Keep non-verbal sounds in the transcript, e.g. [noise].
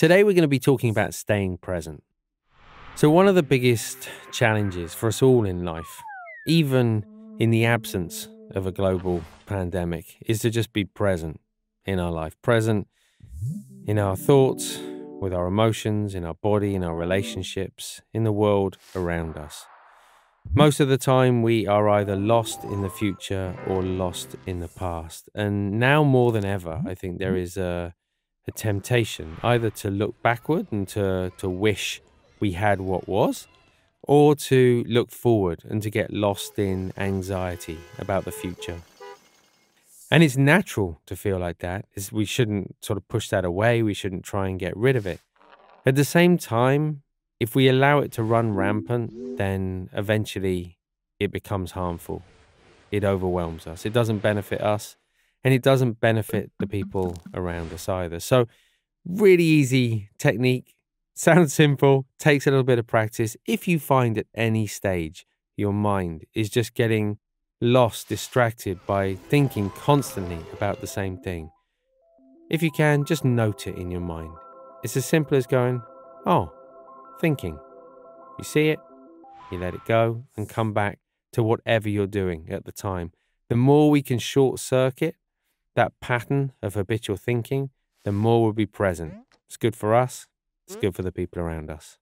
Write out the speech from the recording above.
Today, we're going to be talking about staying present. So, one of the biggest challenges for us all in life, even in the absence of a global pandemic, is to just be present in our life, present in our thoughts, with our emotions, in our body, in our relationships, in the world around us. Most of the time, we are either lost in the future or lost in the past. And now more than ever, I think there is a temptation either to look backward and to, to wish we had what was, or to look forward and to get lost in anxiety about the future. And it's natural to feel like that. we shouldn't sort of push that away. We shouldn't try and get rid of it. At the same time, if we allow it to run rampant, then eventually it becomes harmful. It overwhelms us. It doesn't benefit us and it doesn't benefit the people around us either. So, really easy technique. [laughs] Sounds simple, takes a little bit of practice. If you find at any stage your mind is just getting lost, distracted by thinking constantly about the same thing, if you can, just note it in your mind. It's as simple as going, oh, thinking. You see it, you let it go, and come back to whatever you're doing at the time. The more we can short circuit that pattern of habitual thinking, the more will be present. Mm-hmm. It's good for us, it's mm-hmm. good for the people around us.